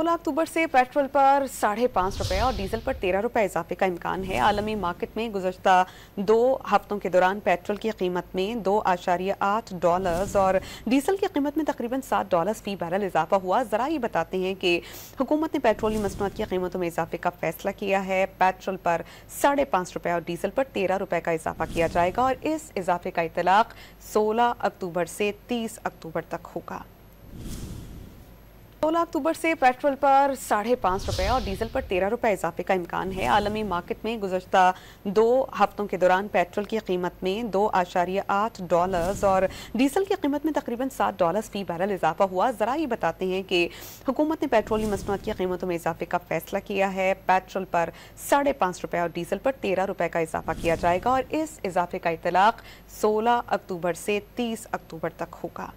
सोलह अक्टूबर से पेट्रोल पर साढ़े पाँच रुपये और डीजल पर तेरह रुपये इजाफे का इम्कान है आलमी मार्केट में गुजशत दो हफ्तों के दौरान पेट्रोल की कीमत में दो आशारिया आठ डॉलर्स और डीजल की कीमत में तकरीबन सात डॉलर्स फी बैरल इजाफा हुआ ज़रा ये बताते हैं कि हुकूमत ने पेट्रोलियम मसनूआत की कीमतों में इजाफे का फैसला किया है पेट्रोल पर साढ़े पाँच रुपये और डीजल पर तेरह रुपये का इजाफा किया जाएगा और इस इजाफे का इतलाक़ सोलह अक्टूबर से तीस अक्टूबर तक होगा सोलह अक्टूबर से पेट्रोल पर साढ़े पाँच रुपये और डीजल पर तेरह रुपये इजाफे का इम्कान है आलमी मार्केट में गुजशत दो हफ्तों के दौरान पेट्रोल की कीमत में दो आशारिया आठ डॉलर्स और डीजल की कीमत में तकरीबन सात डॉलर्स फी बैरल इजाफा हुआ ज़रा ये बताते हैं कि हुकूमत ने की मसनूआत की कीमतों में इजाफे का फैसला किया है पेट्रोल पर साढ़े पाँच रुपये और डीजल पर तेरह रुपये का इजाफा किया जाएगा और इस इजाफे का इतलाक़ सोलह अक्टूबर से तीस अक्टूबर तक होगा